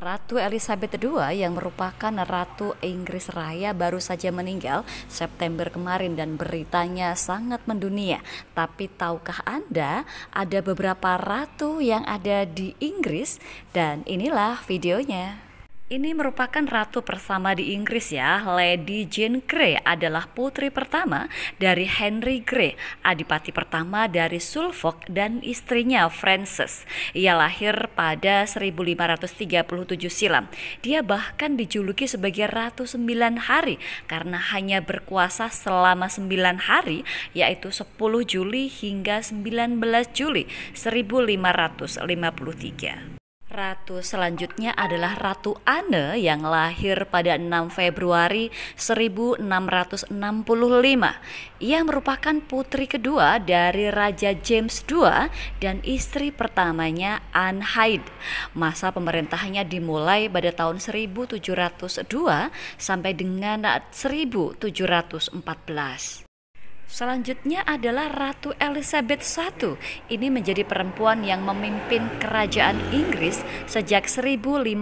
Ratu Elizabeth II yang merupakan Ratu Inggris Raya baru saja meninggal September kemarin dan beritanya sangat mendunia. Tapi tahukah Anda ada beberapa ratu yang ada di Inggris dan inilah videonya. Ini merupakan ratu pertama di Inggris ya. Lady Jane Grey adalah putri pertama dari Henry Grey, adipati pertama dari Suffolk dan istrinya Frances. Ia lahir pada 1537 silam. Dia bahkan dijuluki sebagai ratu 9 hari karena hanya berkuasa selama 9 hari yaitu 10 Juli hingga 19 Juli 1553. Ratu selanjutnya adalah Ratu Anne yang lahir pada 6 Februari 1665. Ia merupakan putri kedua dari Raja James II dan istri pertamanya Anne Hyde. Masa pemerintahnya dimulai pada tahun 1702 sampai dengan 1714. Selanjutnya adalah Ratu Elizabeth I. Ini menjadi perempuan yang memimpin kerajaan Inggris sejak 1558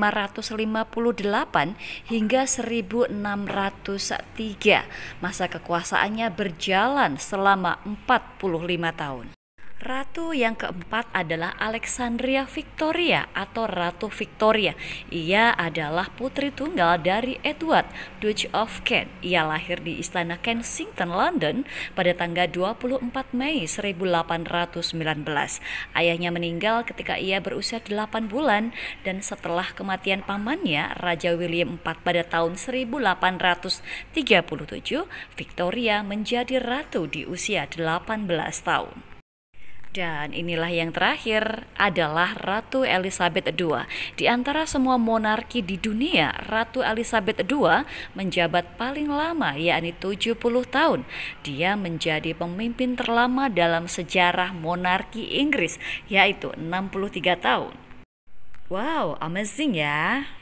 hingga 1603. Masa kekuasaannya berjalan selama 45 tahun. Ratu yang keempat adalah Alexandria Victoria atau Ratu Victoria. Ia adalah putri tunggal dari Edward, Duke of Kent. Ia lahir di Istana Kensington, London pada tanggal 24 Mei 1819. Ayahnya meninggal ketika ia berusia 8 bulan dan setelah kematian pamannya, Raja William IV pada tahun 1837, Victoria menjadi ratu di usia 18 tahun. Dan inilah yang terakhir adalah Ratu Elizabeth II. Di antara semua monarki di dunia, Ratu Elizabeth II menjabat paling lama yakni 70 tahun. Dia menjadi pemimpin terlama dalam sejarah monarki Inggris yaitu 63 tahun. Wow, amazing ya.